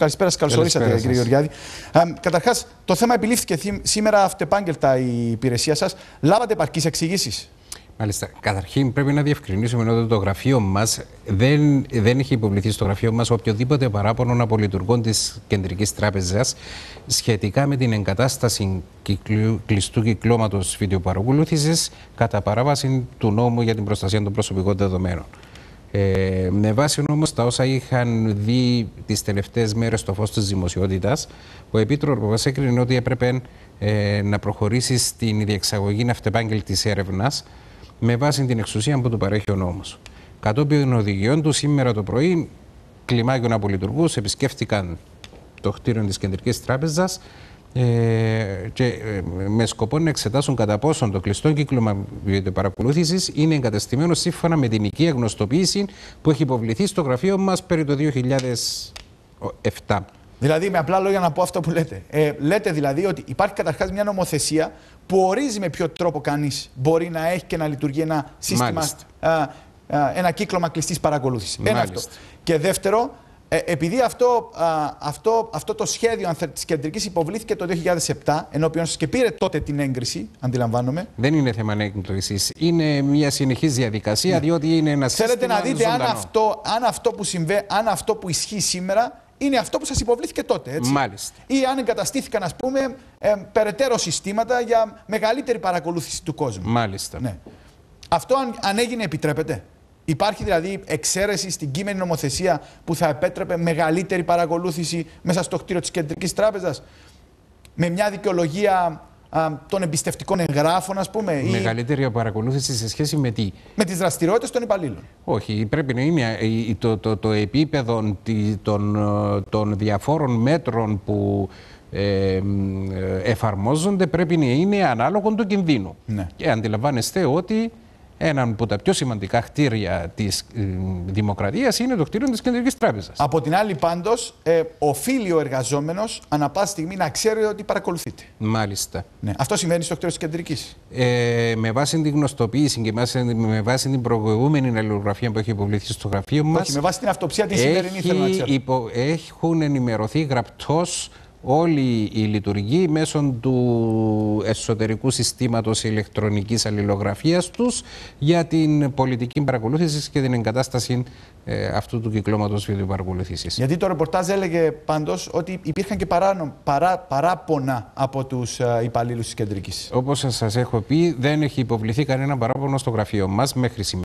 Καλησπέρα σας, καλώ ορίσατε, κύριε Γεωργιάδη. Καταρχάς, το θέμα επιλήφθηκε σήμερα αυτεπάγγελτα η υπηρεσία σας. Λάβατε επαρκείς εξηγήσεις. Μάλιστα. Καταρχήν πρέπει να διευκρινίσουμε ότι το γραφείο μας δεν, δεν έχει υποβληθεί στο γραφείο μας οποιοδήποτε παράπονο από λειτουργών της Κεντρικής Τράπεζας σχετικά με την εγκατάσταση κυκλου, κλειστού κυκλώματος βιντεοπαρακολούθηση κατά παράβαση του νόμου για την προστασία των προσωπικών δεδομένων. Ε, με βάση όμως τα όσα είχαν δει τις τελευταίες μέρες στο φως της δημοσιότητας, ο Επίτροπος έκρινε ότι έπρεπε ε, να προχωρήσει στην διεξαγωγή αυτεπάγγελτη έρευνας με βάση την εξουσία που του παρέχει ο νόμος. Κατόπιν οδηγιών του, σήμερα το πρωί, κλιμάκιον από λειτουργούς επισκέφτηκαν το χτίριο της Κεντρικής Τράπεζας ε, και ε, με σκοπό να εξετάσουν κατά πόσον το κλειστό κύκλωμα παρακολούθηση είναι εγκατεστημένο σύμφωνα με την οικία γνωστοποίηση που έχει υποβληθεί στο γραφείο μας περί το 2007. Δηλαδή, με απλά λόγια να πω αυτό που λέτε. Ε, λέτε δηλαδή ότι υπάρχει καταρχάς μια νομοθεσία που ορίζει με ποιο τρόπο κανείς μπορεί να έχει και να λειτουργεί ένα σύστημα, ένα κύκλωμα κλειστής παρακολούθησης. Ένα αυτό. Και δεύτερο, ε, επειδή αυτό, αυτό, αυτό το σχέδιο της κεντρικής υποβλήθηκε το 2007, ενώ σας και πήρε τότε την έγκριση, αντιλαμβάνομαι. Δεν είναι θέμα έγκρισης. Είναι μια συνεχής διαδικασία, ναι. διότι είναι ένα σύστημα. Θέλετε να δείτε αν αυτό, αν, αυτό που αν αυτό που ισχύει σήμερα είναι αυτό που σας υποβλήθηκε τότε. Έτσι. Μάλιστα. Ή αν εγκαταστήθηκαν, ας πούμε, ε, περαιτέρω συστήματα για μεγαλύτερη παρακολούθηση του κόσμου. Μάλιστα. Ναι. Αυτό αν, αν έγινε, επιτρέπεται. Υπάρχει δηλαδή εξαίρεση στην κείμενη νομοθεσία που θα επέτρεπε μεγαλύτερη παρακολούθηση μέσα στο κτίριο της Κεντρικής Τράπεζας με μια δικαιολογία των εμπιστευτικών εγγράφων, ας πούμε. Μεγαλύτερη ή... παρακολούθηση σε σχέση με τι. Με τις δραστηριότητες των υπαλλήλων. Όχι, πρέπει να είναι το, το, το επίπεδο ε, των, διαφόρων μέτρων που ε, ε, εφαρμόζονται πρέπει να είναι ανάλογο του κινδύνου. Ναι. Και αντιλαμβάνεστε ότι ένα από τα πιο σημαντικά χτίρια της ε, δημοκρατίας είναι το κτίριο της Κεντρικής Τράπεζας. Από την άλλη, πάντως, ε, οφείλει ο εργαζόμενος ανά πάση στιγμή να ξέρει ότι παρακολουθείται. Μάλιστα. Ναι. Αυτό συμβαίνει στο κτίριο της Κεντρικής. Ε, με βάση την γνωστοποίηση και με βάση την προηγούμενη αλληλογραφία που έχει υποβληθεί στο γραφείο μα. Όχι, με βάση την αυτοψία της σημερινή, θέλω να ξέρω. Υπο, έχουν ενημερωθεί γραπτώ όλη η λειτουργή μέσω του εσωτερικού συστήματος ηλεκτρονικής αλληλογραφίας τους για την πολιτική παρακολούθησης και την εγκατάσταση ε, αυτού του κυκλώματος βιντεοπαρακολούθησης. Γιατί το ρεπορτάζ έλεγε πάντως ότι υπήρχαν και παρά, παράπονα από τους ε, υπαλλήλους της κεντρικής. Όπως σας έχω πει δεν έχει υποβληθεί κανένα παράπονο στο γραφείο μας μέχρι σήμερα.